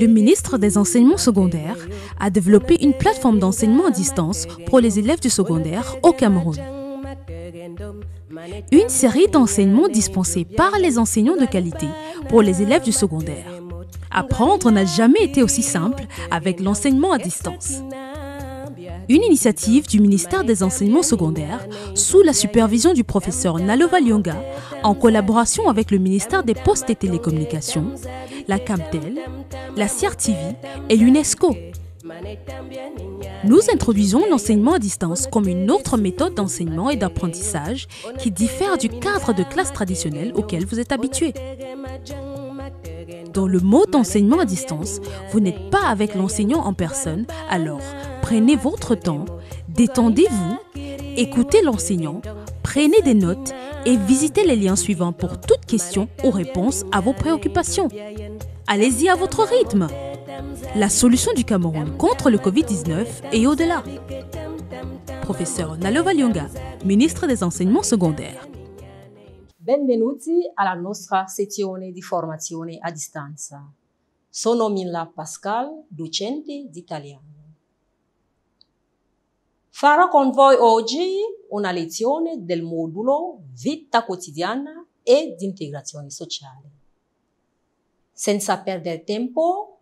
Le ministre des Enseignements secondaires a développé une plateforme d'enseignement à distance pour les élèves du secondaire au Cameroun. Une série d'enseignements dispensés par les enseignants de qualité pour les élèves du secondaire. Apprendre n'a jamais été aussi simple avec l'enseignement à distance une initiative du ministère des Enseignements secondaires sous la supervision du professeur Nalova Lyonga en collaboration avec le ministère des Postes et Télécommunications, la CAMTEL, la CRTV et l'UNESCO. Nous introduisons l'enseignement à distance comme une autre méthode d'enseignement et d'apprentissage qui diffère du cadre de classe traditionnel auquel vous êtes habitué. Dans le mode enseignement à distance, vous n'êtes pas avec l'enseignant en personne, alors prenez votre temps, détendez-vous, écoutez l'enseignant, prenez des notes et visitez les liens suivants pour toutes questions ou réponses à vos préoccupations. Allez-y à votre rythme. La solution du Cameroun contre le Covid-19 est au-delà. Professeur Nalova Lyonga, ministre des Enseignements secondaires. Benvenuti alla nostra sezione di formazione a distanza. Sono Mila Pascal, docente d'italiano. Farò con voi oggi una lezione del modulo Vita quotidiana ed integrazione sociale. Senza perdere tempo,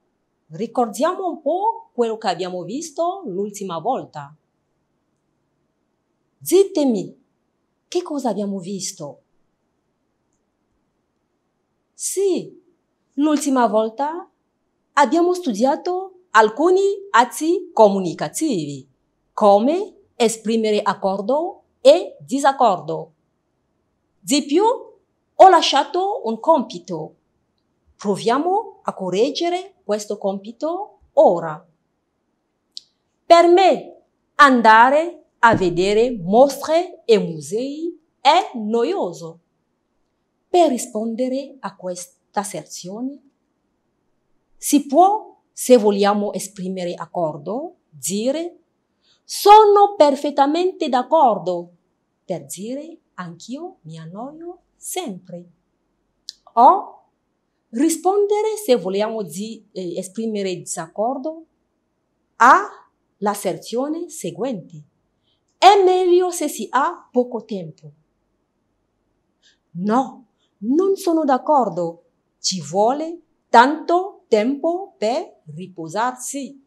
ricordiamo un po' quello che abbiamo visto l'ultima volta. Ditemi, che cosa abbiamo visto? Sì, l'ultima volta abbiamo studiato alcuni atti comunicativi, come esprimere accordo e disaccordo. Di più, ho lasciato un compito. Proviamo a correggere questo compito ora. Per me, andare a vedere mostre e musei è noioso. Per rispondere a questa asserzione, si può, se vogliamo esprimere accordo, dire sono perfettamente d'accordo, per dire anch'io mi annoio sempre. O rispondere, se vogliamo di, eh, esprimere disaccordo, a l'asserzione seguente. È meglio se si ha poco tempo. No, non sono d'accordo. Ci vuole tanto tempo per riposarsi.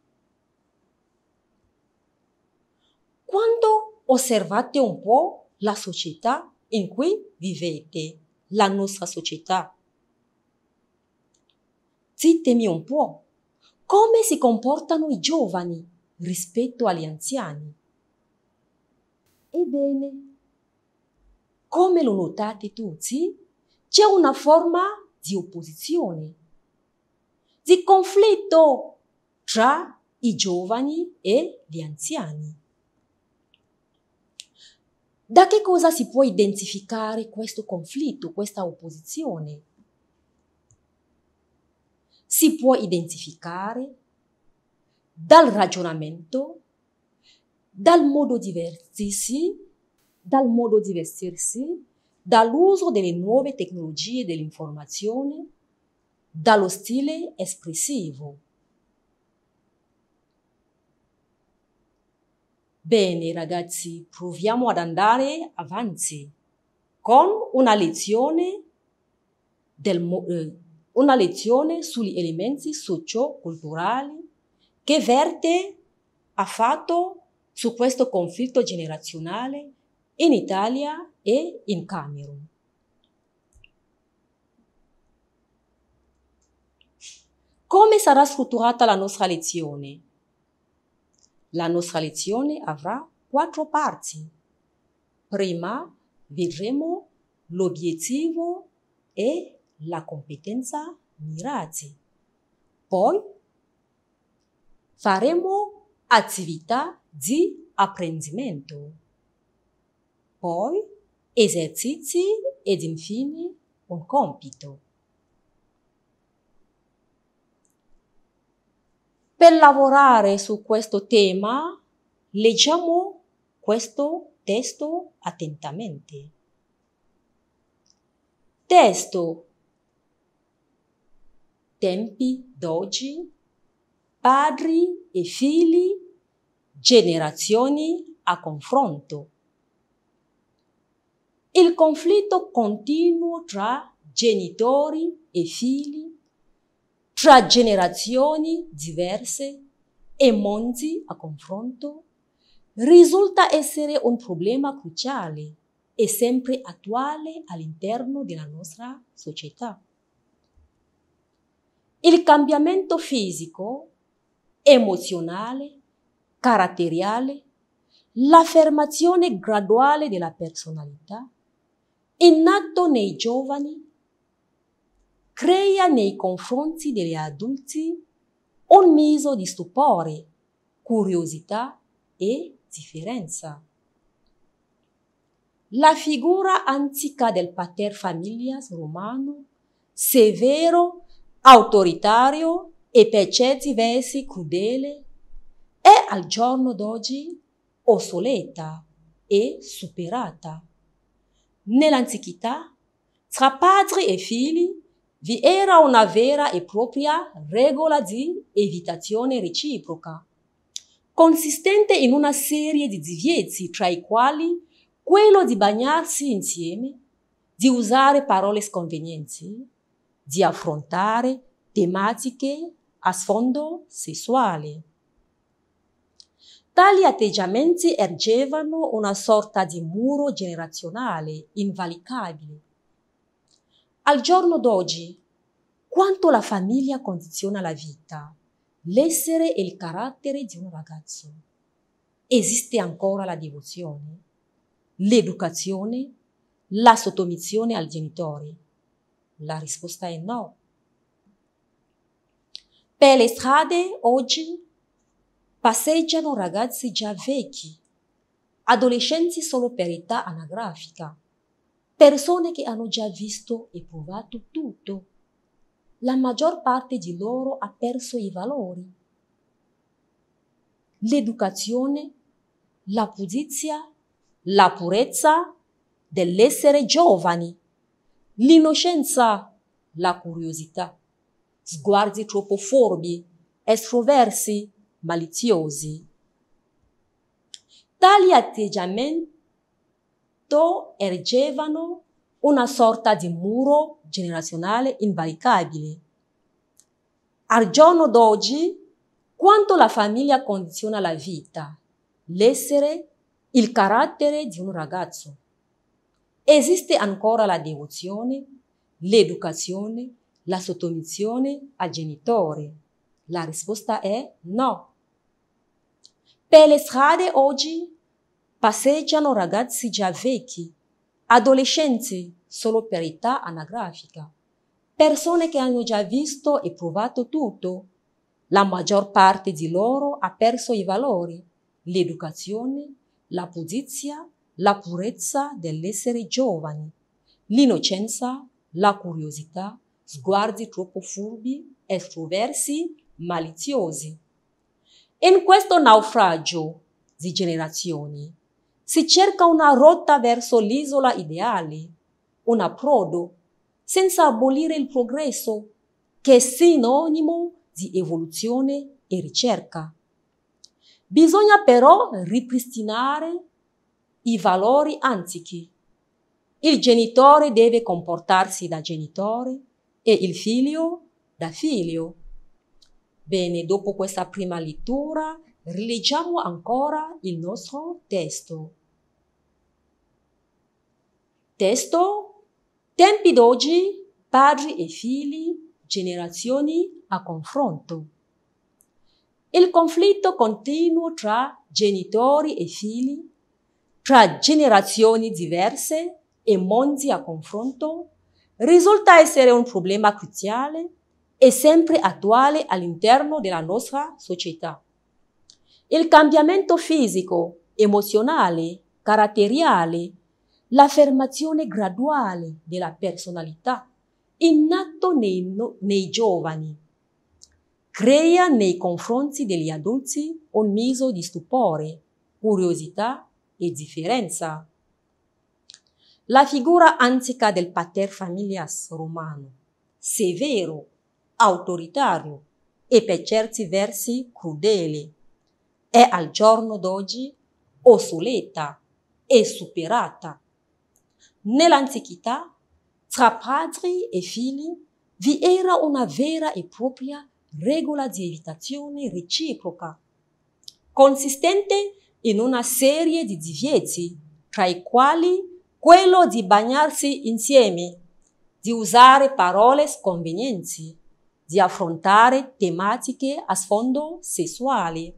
Quando osservate un po' la società in cui vivete, la nostra società, ditemi un po' come si comportano i giovani rispetto agli anziani. Ebbene, come lo notate tutti? c'è una forma di opposizione, di conflitto tra i giovani e gli anziani. Da che cosa si può identificare questo conflitto, questa opposizione? Si può identificare dal ragionamento, dal modo di vestirsi, dal modo di vestirsi dall'uso delle nuove tecnologie dell'informazione, dallo stile espressivo. Bene ragazzi, proviamo ad andare avanti con una lezione, del, eh, una lezione sugli elementi socioculturali che Verte ha fatto su questo conflitto generazionale in Italia e in Camerun. Come sarà strutturata la nostra lezione? La nostra lezione avrà quattro parti. Prima vedremo l'obiettivo e la competenza mirati. Poi faremo attività di apprendimento. Poi esercizi ed infine un compito. Per lavorare su questo tema, leggiamo questo testo attentamente. Testo Tempi d'oggi, padri e figli, generazioni a confronto il conflitto continuo tra genitori e figli, tra generazioni diverse e mondi a confronto, risulta essere un problema cruciale e sempre attuale all'interno della nostra società. Il cambiamento fisico, emozionale, caratteriale, l'affermazione graduale della personalità, innato nei giovani, crea nei confronti degli adulti un miso di stupore, curiosità e differenza. La figura antica del pater familias romano, severo, autoritario e per certi versi crudele, è al giorno d'oggi obsoleta e superata. Nell'antichità, tra padri e figli vi era una vera e propria regola di evitazione reciproca, consistente in una serie di divieti tra i quali quello di bagnarsi insieme, di usare parole sconvenienti, di affrontare tematiche a sfondo sessuale. Tali atteggiamenti ergevano una sorta di muro generazionale invalicabile. Al giorno d'oggi, quanto la famiglia condiziona la vita, l'essere e il carattere di un ragazzo. Esiste ancora la devozione, l'educazione, la sottomissione al genitore? La risposta è no. Per le strade oggi Passeggiano ragazzi già vecchi, adolescenti solo per età anagrafica, persone che hanno già visto e provato tutto. La maggior parte di loro ha perso i valori. L'educazione, la pulizia, la purezza dell'essere giovani, l'innocenza, la curiosità, sguardi troppo forbi, estroversi, maliziosi. Tali atteggiamenti ergevano una sorta di muro generazionale invalicabile. Al giorno d'oggi, quanto la famiglia condiziona la vita, l'essere, il carattere di un ragazzo. Esiste ancora la devozione, l'educazione, la sottomissione al genitore. La risposta è no. Per le strade oggi passeggiano ragazzi già vecchi, adolescenti solo per età anagrafica, persone che hanno già visto e provato tutto. La maggior parte di loro ha perso i valori, l'educazione, la pulizia, la purezza dell'essere giovani, l'innocenza, la curiosità, sguardi troppo furbi, estroversi, maliziosi. In questo naufragio di generazioni si cerca una rotta verso l'isola ideale, un approdo, senza abolire il progresso, che è sinonimo di evoluzione e ricerca. Bisogna però ripristinare i valori antichi. Il genitore deve comportarsi da genitore e il figlio da figlio. Bene, dopo questa prima lettura, rileggiamo ancora il nostro testo. Testo Tempi d'oggi, padri e figli, generazioni a confronto. Il conflitto continuo tra genitori e figli, tra generazioni diverse e mondi a confronto, risulta essere un problema cruciale è sempre attuale all'interno della nostra società. Il cambiamento fisico, emozionale, caratteriale, l'affermazione graduale della personalità innato nei, nei giovani crea nei confronti degli adulti un miso di stupore, curiosità e differenza. La figura antica del pater familias romano, severo, autoritario e per certi versi crudele. È al giorno d'oggi obsoleta e superata. Nell'antichità, tra padri e figli, vi era una vera e propria regola di evitazione reciproca, consistente in una serie di divieti, tra i quali quello di bagnarsi insieme, di usare parole sconvenienti, di affrontare tematiche a sfondo sessuale.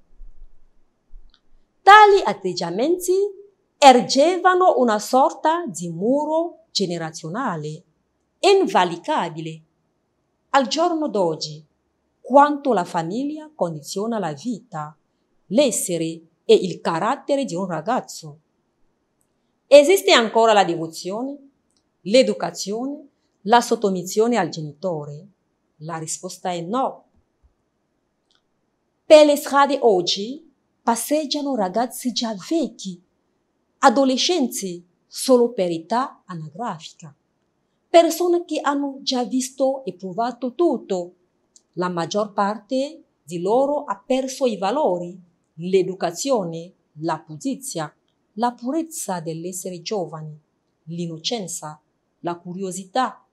Tali atteggiamenti ergevano una sorta di muro generazionale invalicabile. Al giorno d'oggi, quanto la famiglia condiziona la vita, l'essere e il carattere di un ragazzo. Esiste ancora la devozione, l'educazione, la sottomissione al genitore, la risposta è no. Per le strade oggi passeggiano ragazzi già vecchi, adolescenti, solo per età anagrafica. Persone che hanno già visto e provato tutto. La maggior parte di loro ha perso i valori, l'educazione, la pulizia, la purezza dell'essere giovani, l'innocenza, la curiosità,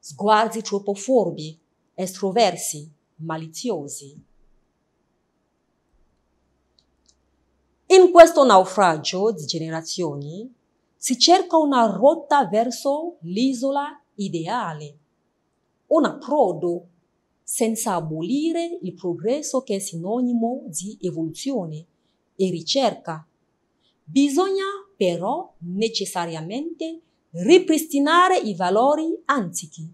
sguardi troppo furbi, estroversi, maliziosi. In questo naufragio di generazioni si cerca una rotta verso l'isola ideale, un approdo senza abolire il progresso che è sinonimo di evoluzione e ricerca. Bisogna però necessariamente ripristinare i valori antichi.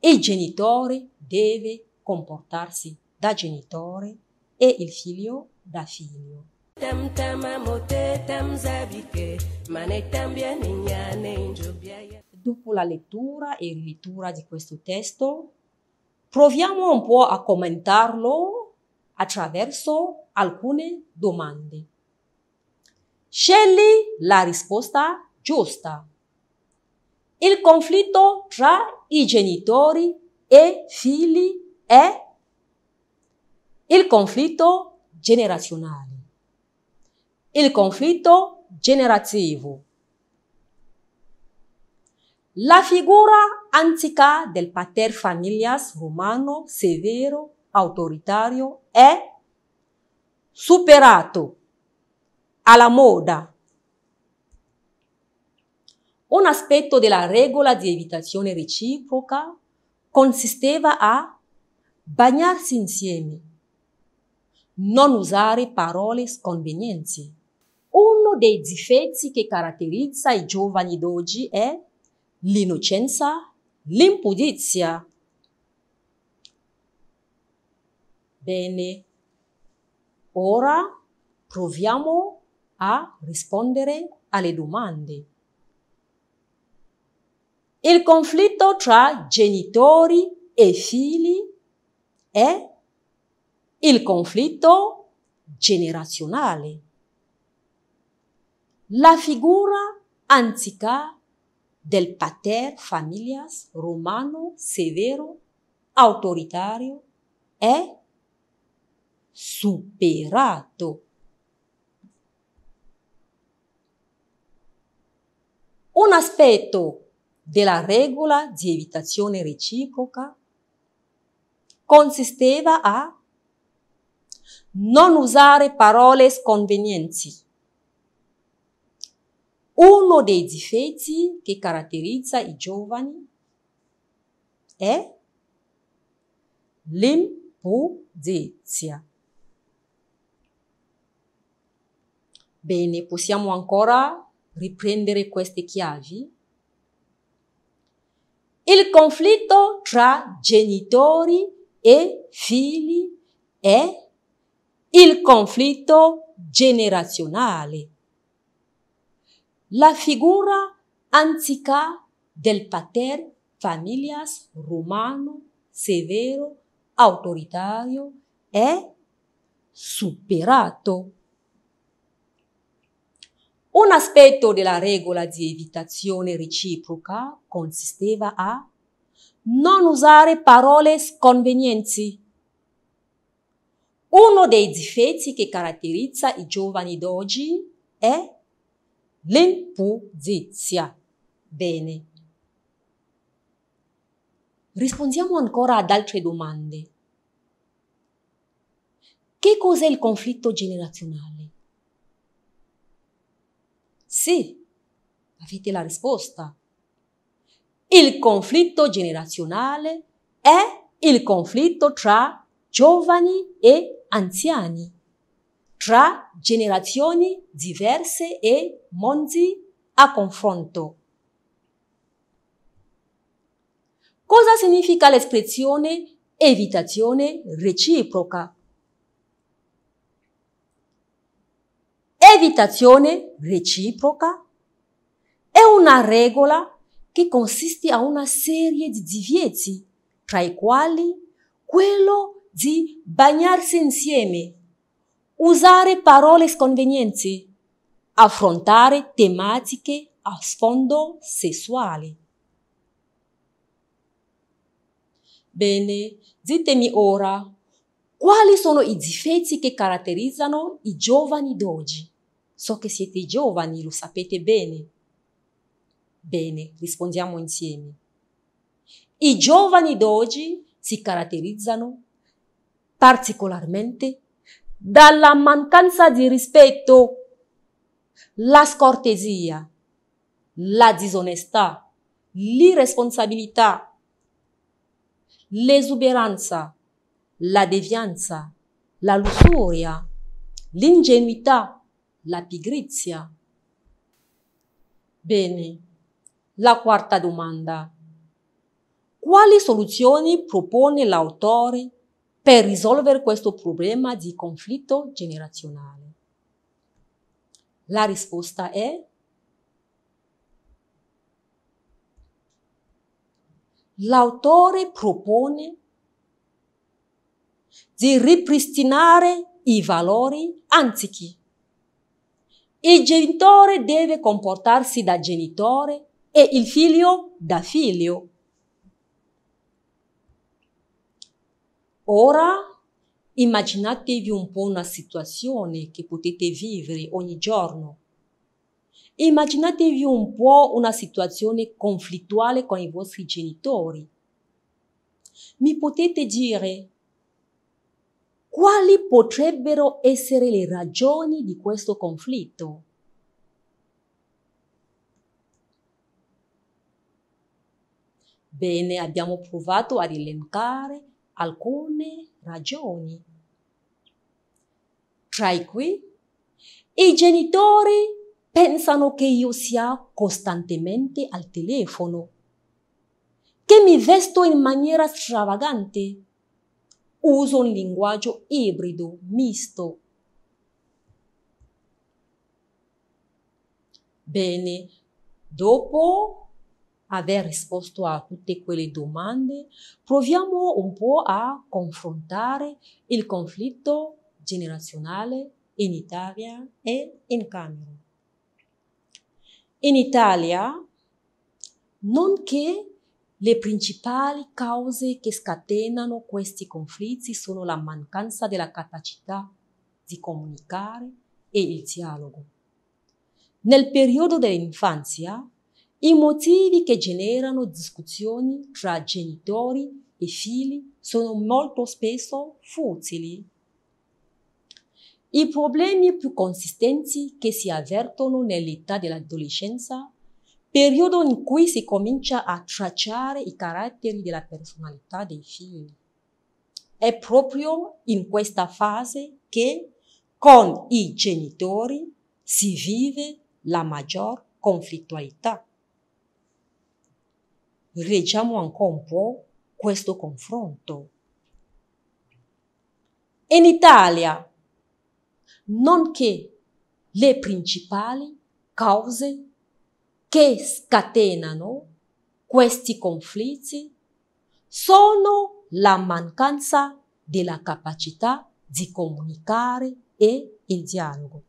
Il genitore deve comportarsi da genitore e il figlio da figlio. Dopo la lettura e rilettura di questo testo, proviamo un po' a commentarlo attraverso alcune domande. Scegli la risposta giusta. Il conflitto tra i genitori e figli è il conflitto generazionale, il conflitto generativo. La figura antica del pater familias romano severo autoritario è superato alla moda un aspetto della regola di evitazione reciproca consisteva a bagnarsi insieme, non usare parole sconvenienti. Uno dei difetti che caratterizza i giovani d'oggi è l'innocenza, l'impudizia. Bene, ora proviamo a rispondere alle domande. Il conflitto tra genitori e figli è il conflitto generazionale. La figura antica del pater familias romano severo autoritario è superato. Un aspetto della regola di evitazione reciproca consisteva a non usare parole sconvenienti. Uno dei difetti che caratterizza i giovani è l'impudizia. Bene, possiamo ancora riprendere queste chiavi? Il conflitto tra genitori e figli è il conflitto generazionale. La figura antica del pater familias romano severo autoritario è superato. Un aspetto della regola di evitazione reciproca consisteva a non usare parole sconvenienti. Uno dei difetti che caratterizza i giovani d'oggi è l'impudizia. Bene. Rispondiamo ancora ad altre domande. Che cos'è il conflitto generazionale? Sì, avete la risposta. Il conflitto generazionale è il conflitto tra giovani e anziani, tra generazioni diverse e mondi a confronto. Cosa significa l'espressione evitazione reciproca? evitazione reciproca è una regola che consiste a una serie di divieti, tra i quali quello di bagnarsi insieme, usare parole sconvenienti, affrontare tematiche a sfondo sessuale. Bene, ditemi ora, quali sono i difetti che caratterizzano i giovani d'oggi? So che siete giovani, lo sapete bene. Bene, rispondiamo insieme. I giovani d'oggi si caratterizzano particolarmente dalla mancanza di rispetto, la scortesia, la disonestà, l'irresponsabilità, l'esuberanza, la devianza, la lussuria, l'ingenuità, la pigrizia. Bene, la quarta domanda. Quali soluzioni propone l'autore per risolvere questo problema di conflitto generazionale? La risposta è l'autore propone di ripristinare i valori antichi il genitore deve comportarsi da genitore e il figlio da figlio. Ora Immaginatevi un po' una situazione che potete vivere ogni giorno. Immaginatevi un po' una situazione conflittuale con i vostri genitori. Mi potete dire, quali potrebbero essere le ragioni di questo conflitto? Bene, abbiamo provato a elencare alcune ragioni. Tra i qui, i genitori pensano che io sia costantemente al telefono, che mi vesto in maniera stravagante uso un linguaggio ibrido, misto. Bene, dopo aver risposto a tutte quelle domande, proviamo un po' a confrontare il conflitto generazionale in Italia e in Camerun. In Italia, nonché le principali cause che scatenano questi conflitti sono la mancanza della capacità di comunicare e il dialogo. Nel periodo dell'infanzia, i motivi che generano discussioni tra genitori e figli sono molto spesso futili. I problemi più consistenti che si avvertono nell'età dell'adolescenza periodo in cui si comincia a tracciare i caratteri della personalità dei figli. È proprio in questa fase che con i genitori si vive la maggior conflittualità. Leggiamo ancora un po' questo confronto. In Italia, nonché le principali cause che scatenano questi conflitti sono la mancanza della capacità di comunicare e il dialogo.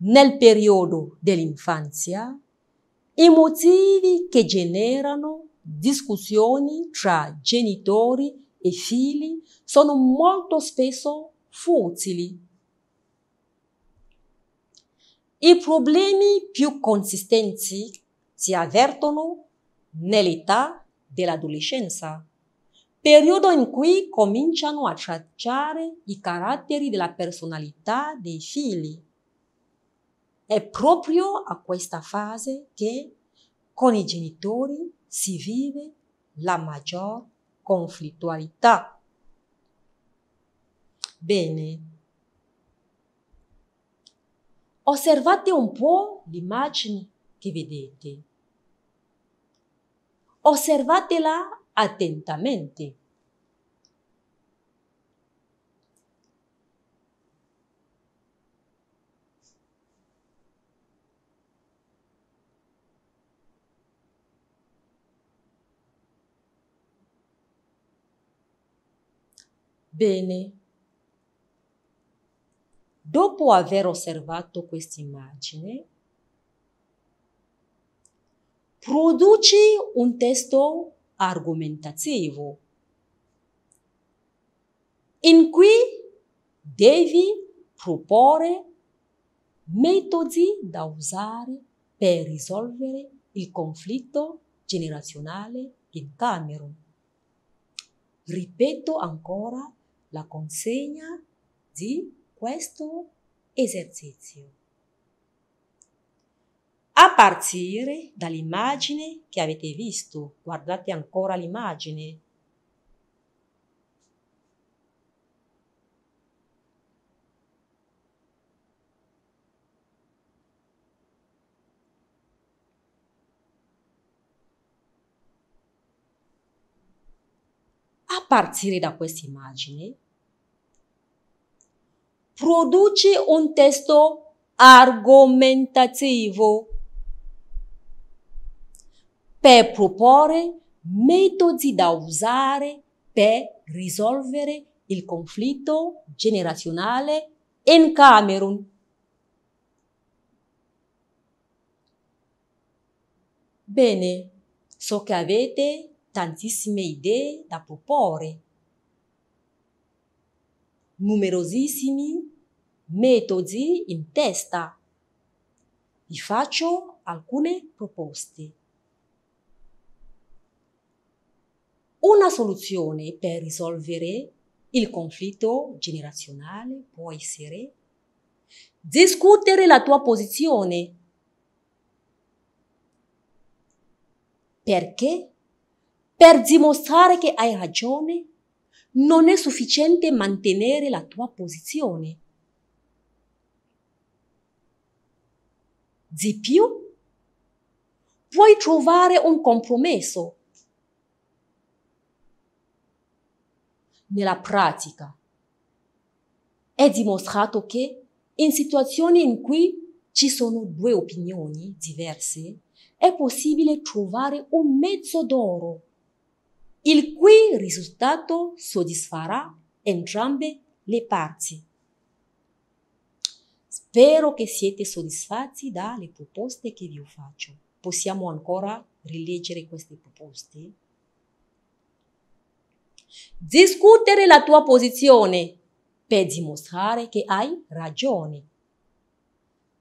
Nel periodo dell'infanzia, i motivi che generano discussioni tra genitori e figli sono molto spesso futili i problemi più consistenti si avvertono nell'età dell'adolescenza, periodo in cui cominciano a tracciare i caratteri della personalità dei figli. È proprio a questa fase che con i genitori si vive la maggior conflittualità. Bene, Osservate un po' l'immagine che vedete. Osservatela attentamente. Bene. Dopo aver osservato questa immagine, produci un testo argomentativo in cui devi proporre metodi da usare per risolvere il conflitto generazionale in Camerun. Ripeto ancora la consegna di questo esercizio. A partire dall'immagine che avete visto, guardate ancora l'immagine. A partire da questa immagine produce un testo argomentativo per proporre metodi da usare per risolvere il conflitto generazionale in Camerun. Bene, so che avete tantissime idee da proporre numerosissimi metodi in testa. Vi faccio alcune proposte. Una soluzione per risolvere il conflitto generazionale può essere discutere la tua posizione. Perché? Per dimostrare che hai ragione non è sufficiente mantenere la tua posizione. Di più, puoi trovare un compromesso. Nella pratica è dimostrato che in situazioni in cui ci sono due opinioni diverse è possibile trovare un mezzo d'oro il cui risultato soddisfarà entrambe le parti. Spero che siete soddisfatti dalle proposte che vi faccio. Possiamo ancora rileggere queste proposte? Discutere la tua posizione per dimostrare che hai ragione.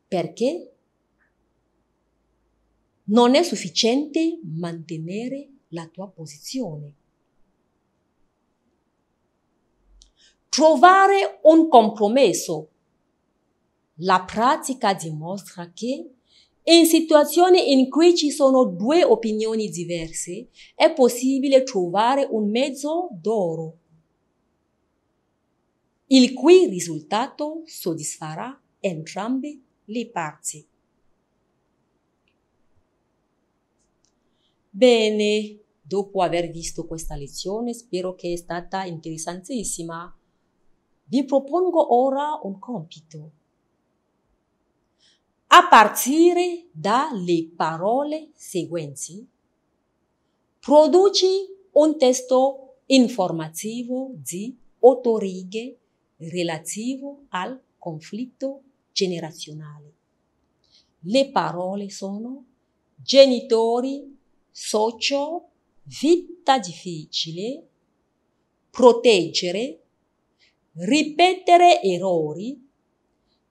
Perché non è sufficiente mantenere la tua posizione. Trovare un compromesso. La pratica dimostra che in situazioni in cui ci sono due opinioni diverse è possibile trovare un mezzo d'oro, il cui risultato soddisfarà entrambe le parti. Bene, dopo aver visto questa lezione spero che è stata interessantissima. Vi propongo ora un compito. A partire dalle parole seguenti, produci un testo informativo di otto righe relativo al conflitto generazionale. Le parole sono genitori socio, vita difficile, proteggere, ripetere errori,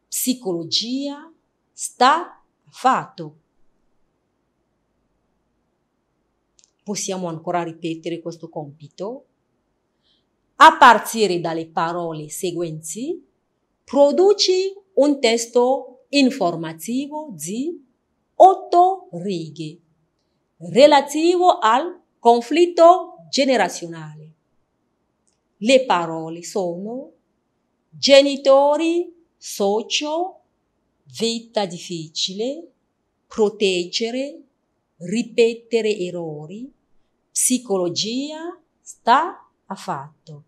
psicologia, sta fatto. Possiamo ancora ripetere questo compito? A partire dalle parole seguenti, produci un testo informativo di otto righe relativo al conflitto generazionale. Le parole sono genitori, socio, vita difficile, proteggere, ripetere errori, psicologia, sta a fatto.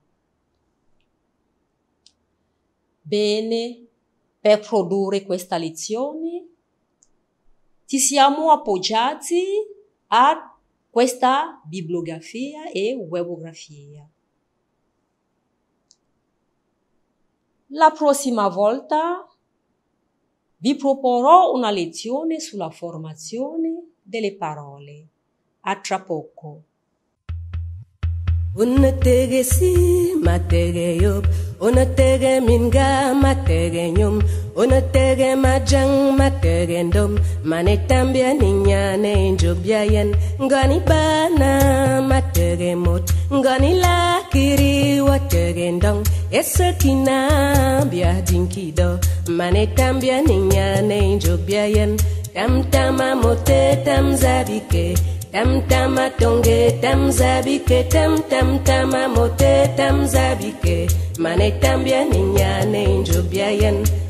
Bene, per produrre questa lezione ci siamo appoggiati a questa bibliografia e webografia. La prossima volta vi proporrò una lezione sulla formazione delle parole. A tra poco. Una tege si, ma tege yob, una tege minga, ma tege nyum. Uno tege majang makegendom Manetambia ninyane njobiayen Ngani bana matege mot Ngani lakiri wategendong Esekina bia dinkido Manetambia ninyane njobiayen Tamtama mote tamzabike Tamtama tonge tamzabike Tamtamtama mote tamzabike Manetambia ninyane njobiayen